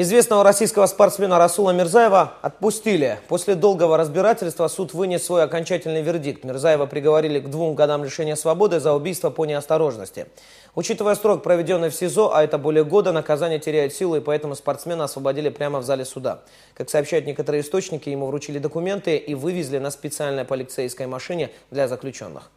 Известного российского спортсмена Расула Мирзаева отпустили. После долгого разбирательства суд вынес свой окончательный вердикт. Мирзаева приговорили к двум годам лишения свободы за убийство по неосторожности. Учитывая срок, проведенный в СИЗО, а это более года, наказание теряет силу, и поэтому спортсмена освободили прямо в зале суда. Как сообщают некоторые источники, ему вручили документы и вывезли на специальной полицейской машине для заключенных.